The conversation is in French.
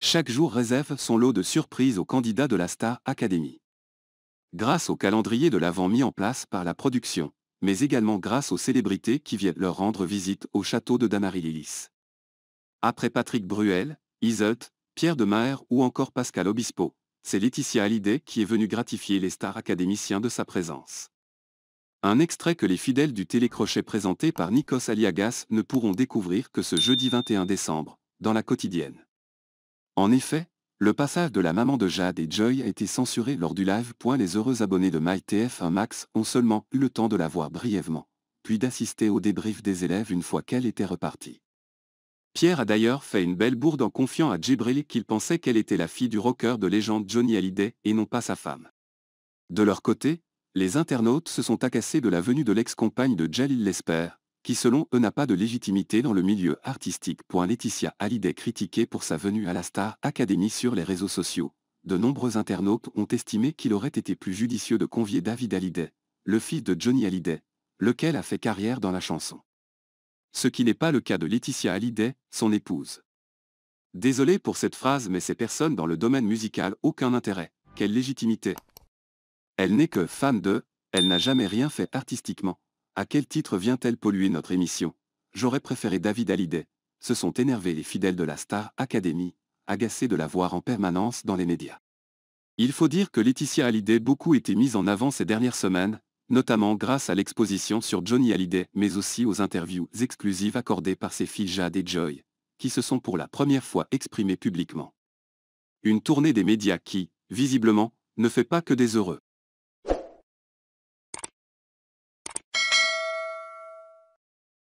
Chaque jour réserve son lot de surprises aux candidats de la Star Academy. Grâce au calendrier de l'avant mis en place par la production, mais également grâce aux célébrités qui viennent leur rendre visite au château de damary Après Patrick Bruel, Iseult, Pierre de Maher ou encore Pascal Obispo, c'est Laetitia Hallyday qui est venue gratifier les stars académiciens de sa présence. Un extrait que les fidèles du télécrochet présenté par Nikos Aliagas ne pourront découvrir que ce jeudi 21 décembre, dans la quotidienne. En effet, le passage de la maman de Jade et Joy a été censuré lors du live. Les heureux abonnés de MyTF1 Max ont seulement eu le temps de la voir brièvement, puis d'assister au débrief des élèves une fois qu'elle était repartie. Pierre a d'ailleurs fait une belle bourde en confiant à Djibril qu'il pensait qu'elle était la fille du rocker de légende Johnny Hallyday et non pas sa femme. De leur côté, les internautes se sont accassés de la venue de l'ex-compagne de Jalil Lesper, qui selon eux n'a pas de légitimité dans le milieu artistique. Laetitia Hallyday critiquée pour sa venue à la Star Academy sur les réseaux sociaux. De nombreux internautes ont estimé qu'il aurait été plus judicieux de convier David Hallyday, le fils de Johnny Hallyday, lequel a fait carrière dans la chanson. Ce qui n'est pas le cas de Laetitia Hallyday, son épouse. Désolé pour cette phrase mais ces personnes dans le domaine musical aucun intérêt. Quelle légitimité Elle n'est que femme de, elle n'a jamais rien fait artistiquement. À quel titre vient-elle polluer notre émission J'aurais préféré David Hallyday. Se sont énervés les fidèles de la Star Academy, agacés de la voir en permanence dans les médias. Il faut dire que Laetitia Hallyday beaucoup été mise en avant ces dernières semaines, notamment grâce à l'exposition sur Johnny Hallyday, mais aussi aux interviews exclusives accordées par ses filles Jade et Joy, qui se sont pour la première fois exprimées publiquement. Une tournée des médias qui, visiblement, ne fait pas que des heureux.